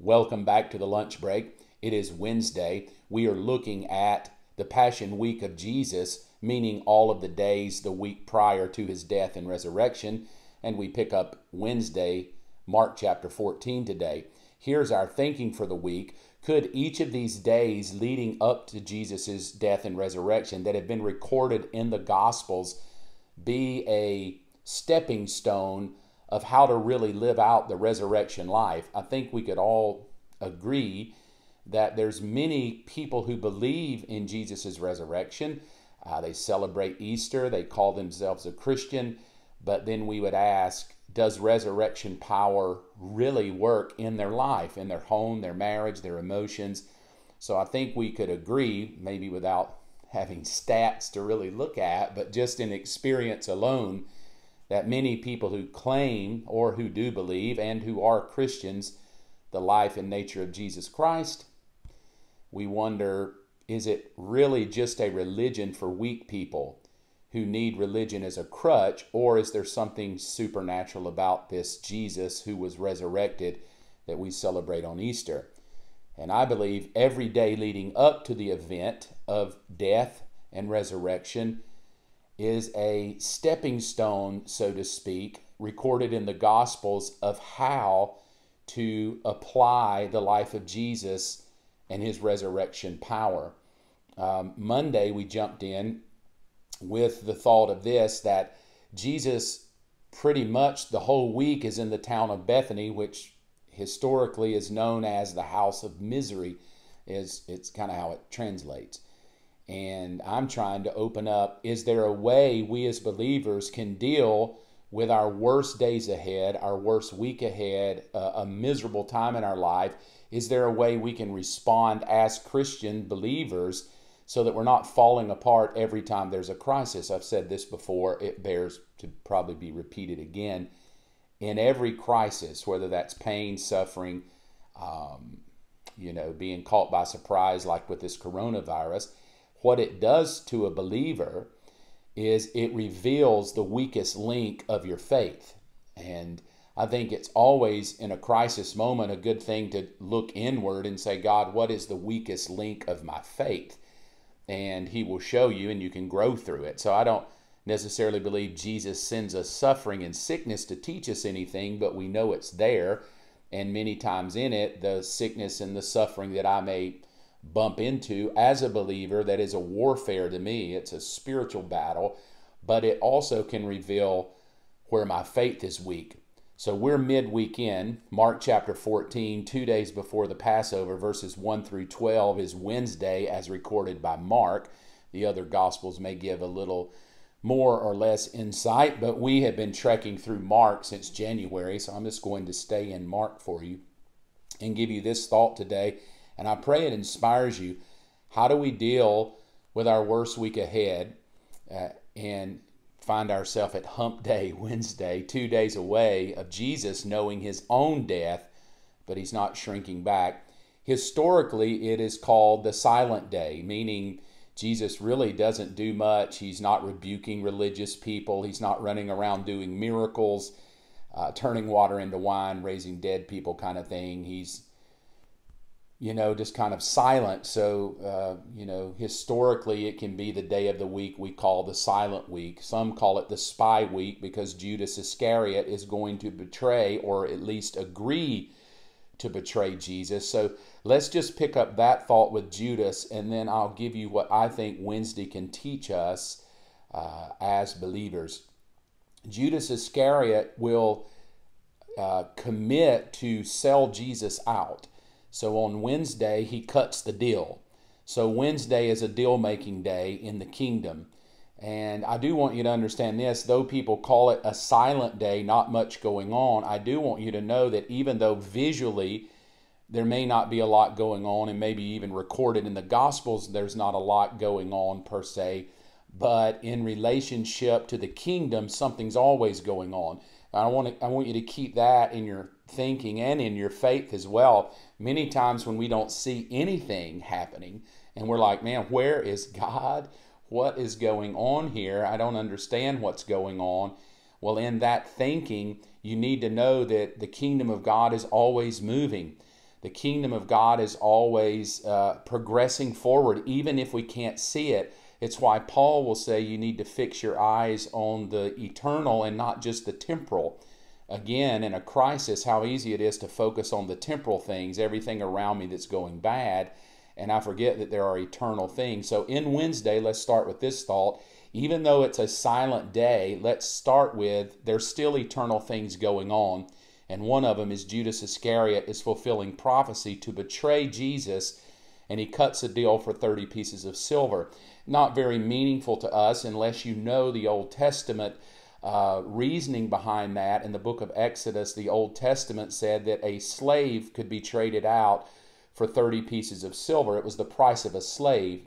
Welcome back to the lunch break. It is Wednesday. We are looking at the Passion Week of Jesus, meaning all of the days the week prior to his death and resurrection. And we pick up Wednesday, Mark chapter 14 today. Here's our thinking for the week. Could each of these days leading up to Jesus' death and resurrection that have been recorded in the Gospels be a stepping stone of how to really live out the resurrection life, I think we could all agree that there's many people who believe in Jesus' resurrection. Uh, they celebrate Easter, they call themselves a Christian, but then we would ask, does resurrection power really work in their life, in their home, their marriage, their emotions? So I think we could agree, maybe without having stats to really look at, but just in experience alone, that many people who claim or who do believe and who are Christians the life and nature of Jesus Christ. We wonder is it really just a religion for weak people who need religion as a crutch, or is there something supernatural about this Jesus who was resurrected that we celebrate on Easter? And I believe every day leading up to the event of death and resurrection is a stepping stone, so to speak, recorded in the Gospels of how to apply the life of Jesus and his resurrection power. Um, Monday, we jumped in with the thought of this that Jesus pretty much the whole week is in the town of Bethany, which historically is known as the house of misery, is it's kind of how it translates. And I'm trying to open up is there a way we as believers can deal with our worst days ahead, our worst week ahead, a miserable time in our life? Is there a way we can respond as Christian believers so that we're not falling apart every time there's a crisis? I've said this before, it bears to probably be repeated again. In every crisis, whether that's pain, suffering, um, you know, being caught by surprise, like with this coronavirus, what it does to a believer is it reveals the weakest link of your faith. And I think it's always in a crisis moment a good thing to look inward and say, God, what is the weakest link of my faith? And He will show you, and you can grow through it. So I don't necessarily believe Jesus sends us suffering and sickness to teach us anything, but we know it's there. And many times in it, the sickness and the suffering that I may bump into as a believer that is a warfare to me. It's a spiritual battle, but it also can reveal where my faith is weak. So we're midweek in Mark chapter 14, two days before the Passover, verses 1 through 12 is Wednesday, as recorded by Mark. The other Gospels may give a little more or less insight, but we have been trekking through Mark since January, so I'm just going to stay in Mark for you and give you this thought today and I pray it inspires you. How do we deal with our worst week ahead uh, and find ourselves at hump day Wednesday, two days away of Jesus knowing his own death, but he's not shrinking back? Historically, it is called the silent day, meaning Jesus really doesn't do much. He's not rebuking religious people, he's not running around doing miracles. Uh, turning water into wine, raising dead people, kind of thing. He's you know, just kind of silent. So, uh, you know, historically, it can be the day of the week we call the silent week. Some call it the spy week because Judas Iscariot is going to betray or at least agree to betray Jesus. So let's just pick up that thought with Judas, and then I'll give you what I think Wednesday can teach us uh, as believers. Judas Iscariot will uh, commit to sell Jesus out. So on Wednesday, he cuts the deal. So Wednesday is a deal making day in the kingdom. And I do want you to understand this though people call it a silent day, not much going on, I do want you to know that even though visually there may not be a lot going on, and maybe even recorded in the Gospels, there's not a lot going on per se, but in relationship to the kingdom, something's always going on. I want, to, I want you to keep that in your thinking and in your faith as well many times when we don't see anything happening and we're like, man, where is God? What is going on here? I don't understand what's going on. Well, in that thinking, you need to know that the kingdom of God is always moving. The kingdom of God is always uh, progressing forward, even if we can't see it. It's why Paul will say you need to fix your eyes on the eternal and not just the temporal again, in a crisis, how easy it is to focus on the temporal things, everything around me that's going bad, and I forget that there are eternal things. So, in Wednesday, let's start with this thought. Even though it's a silent day, let's start with there's still eternal things going on. And one of them is Judas Iscariot is fulfilling prophecy to betray Jesus, and he cuts a deal for 30 pieces of silver. Not very meaningful to us unless you know the Old Testament uh, reasoning behind that in the book of Exodus, the Old Testament said that a slave could be traded out for 30 pieces of silver. It was the price of a slave.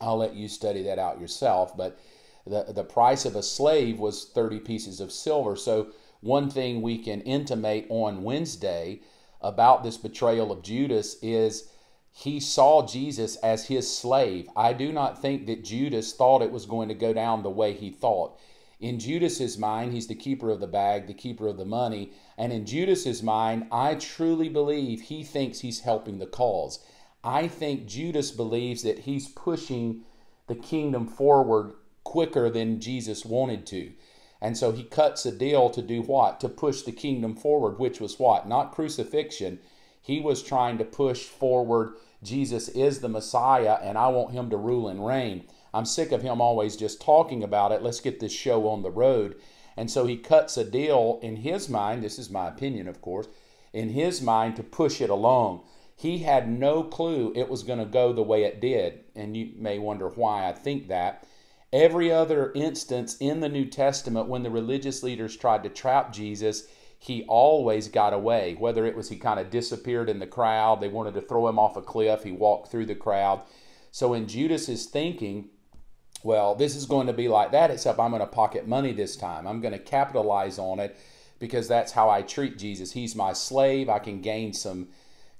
I'll let you study that out yourself, but the, the price of a slave was 30 pieces of silver. So, one thing we can intimate on Wednesday about this betrayal of Judas is he saw Jesus as his slave. I do not think that Judas thought it was going to go down the way he thought. In Judas's mind, he's the keeper of the bag, the keeper of the money. And in Judas's mind, I truly believe he thinks he's helping the cause. I think Judas believes that he's pushing the kingdom forward quicker than Jesus wanted to. And so he cuts a deal to do what? To push the kingdom forward, which was what? Not crucifixion. He was trying to push forward Jesus is the Messiah and I want him to rule and reign. I'm sick of him always just talking about it. Let's get this show on the road. And so he cuts a deal in his mind. This is my opinion, of course, in his mind to push it along. He had no clue it was going to go the way it did. And you may wonder why I think that. Every other instance in the New Testament when the religious leaders tried to trap Jesus, he always got away. Whether it was he kind of disappeared in the crowd, they wanted to throw him off a cliff, he walked through the crowd. So, in Judas's thinking, well, this is going to be like that, except I'm going to pocket money this time. I'm going to capitalize on it because that's how I treat Jesus. He's my slave. I can gain some,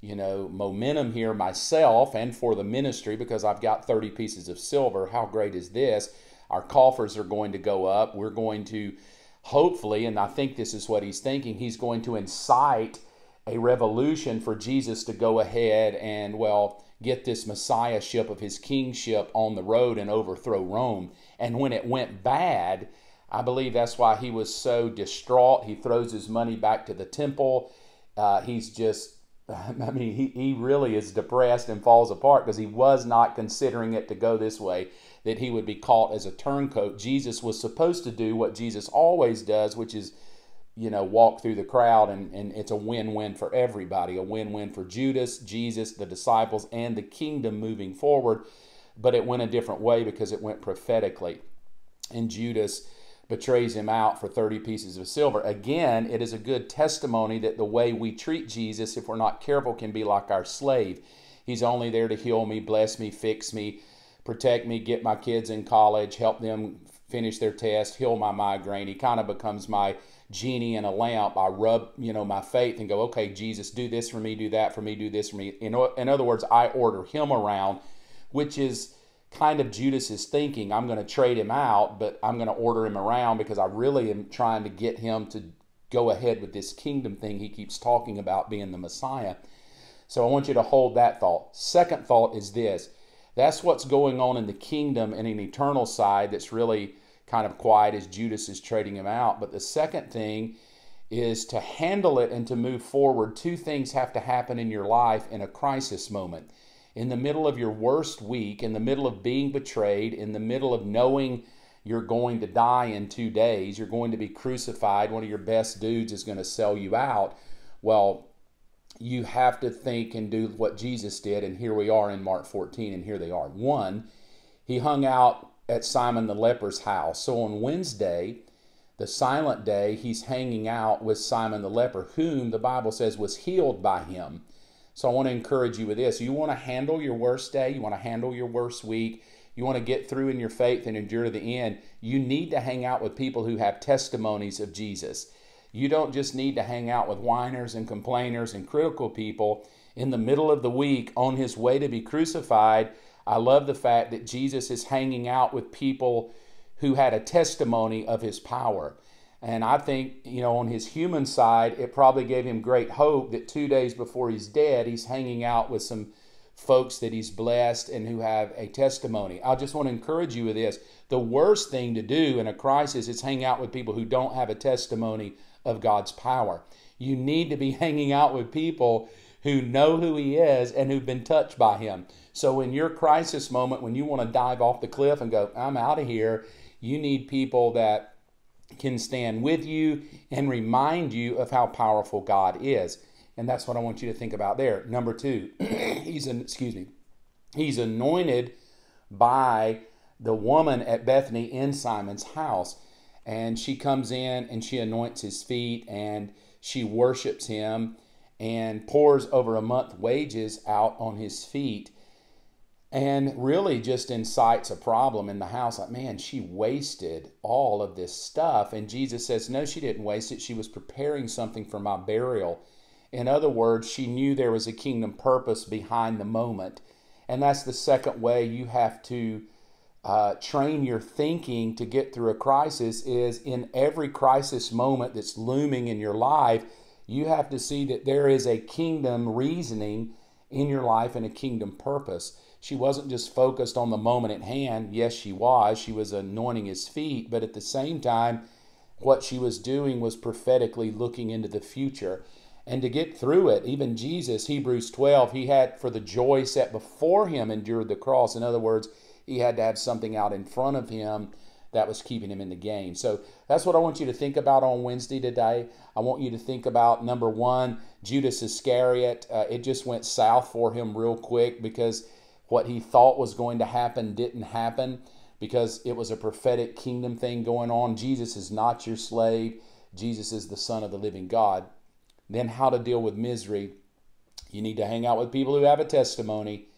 you know, momentum here myself and for the ministry because I've got 30 pieces of silver. How great is this? Our coffers are going to go up. We're going to hopefully, and I think this is what he's thinking, he's going to incite a revolution for Jesus to go ahead and, well, get this messiahship of his kingship on the road and overthrow Rome. And when it went bad, I believe that's why he was so distraught. He throws his money back to the temple. Uh, he's just, I mean, he, he really is depressed and falls apart because he was not considering it to go this way, that he would be caught as a turncoat. Jesus was supposed to do what Jesus always does, which is you know, walk through the crowd, and, and it's a win win for everybody a win win for Judas, Jesus, the disciples, and the kingdom moving forward. But it went a different way because it went prophetically. And Judas betrays him out for 30 pieces of silver. Again, it is a good testimony that the way we treat Jesus, if we're not careful, can be like our slave. He's only there to heal me, bless me, fix me, protect me, get my kids in college, help them finish their test, heal my migraine. He kind of becomes my genie and a lamp, I rub, you know, my faith and go, okay, Jesus, do this for me, do that for me, do this for me. In, in other words, I order him around, which is kind of Judas's thinking. I'm going to trade him out, but I'm going to order him around because I really am trying to get him to go ahead with this kingdom thing he keeps talking about being the Messiah. So I want you to hold that thought. Second thought is this that's what's going on in the kingdom in an eternal side that's really kind of quiet as Judas is trading him out. But the second thing is to handle it and to move forward. Two things have to happen in your life in a crisis moment. In the middle of your worst week, in the middle of being betrayed, in the middle of knowing you're going to die in two days, you're going to be crucified, one of your best dudes is going to sell you out. Well, you have to think and do what Jesus did, and here we are in Mark 14, and here they are. One, he hung out at Simon the leper's house. So on Wednesday, the silent day, he's hanging out with Simon the leper, whom the Bible says was healed by him. So I want to encourage you with this. You want to handle your worst day, you want to handle your worst week, you want to get through in your faith and endure to the end. You need to hang out with people who have testimonies of Jesus. You don't just need to hang out with whiners and complainers and critical people in the middle of the week on his way to be crucified I love the fact that Jesus is hanging out with people who had a testimony of his power. And I think, you know, on his human side, it probably gave him great hope that two days before he's dead, he's hanging out with some folks that he's blessed and who have a testimony. I just want to encourage you with this. The worst thing to do in a crisis is hang out with people who don't have a testimony of God's power. You need to be hanging out with people who know who He is and who've been touched by Him. So, in your crisis moment, when you want to dive off the cliff and go, I'm out of here, you need people that can stand with you and remind you of how powerful God is. And that's what I want you to think about there. Number two, he's an, excuse me, he's anointed by the woman at Bethany in Simon's house. And she comes in and she anoints his feet and she worships him and pours over a month wages out on his feet and really just incites a problem in the house like man she wasted all of this stuff and jesus says no she didn't waste it she was preparing something for my burial in other words she knew there was a kingdom purpose behind the moment and that's the second way you have to uh, train your thinking to get through a crisis is in every crisis moment that's looming in your life you have to see that there is a kingdom reasoning in your life and a kingdom purpose. She wasn't just focused on the moment at hand. Yes, she was. She was anointing his feet, but at the same time, what she was doing was prophetically looking into the future. And to get through it, even Jesus, Hebrews 12, he had for the joy set before him endured the cross. In other words, he had to have something out in front of him that was keeping him in the game. So that's what I want you to think about on Wednesday today. I want you to think about number one, Judas Iscariot. Uh, it just went south for him real quick because what he thought was going to happen didn't happen because it was a prophetic kingdom thing going on. Jesus is not your slave, Jesus is the Son of the living God. Then, how to deal with misery. You need to hang out with people who have a testimony,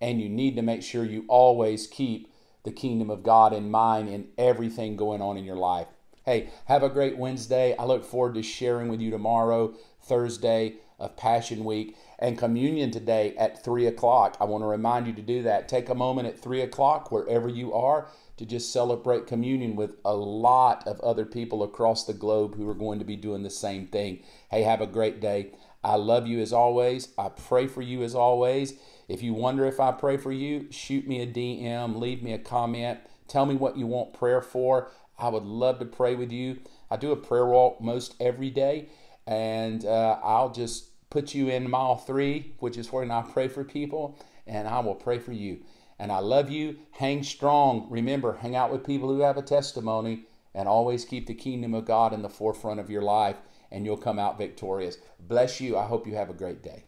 and you need to make sure you always keep the kingdom of God in mind in everything going on in your life. Hey, have a great Wednesday. I look forward to sharing with you tomorrow, Thursday of Passion Week, and communion today at 3 o'clock. I want to remind you to do that. Take a moment at 3 o'clock, wherever you are, to just celebrate communion with a lot of other people across the globe who are going to be doing the same thing. Hey, have a great day. I love you as always. I pray for you as always. If you wonder if I pray for you, shoot me a DM, leave me a comment, tell me what you want prayer for. I would love to pray with you. I do a prayer walk most every day, and uh, I'll just put you in mile three, which is where I pray for people, and I will pray for you. And I love you. Hang strong. Remember, hang out with people who have a testimony, and always keep the kingdom of God in the forefront of your life, and you'll come out victorious. Bless you. I hope you have a great day.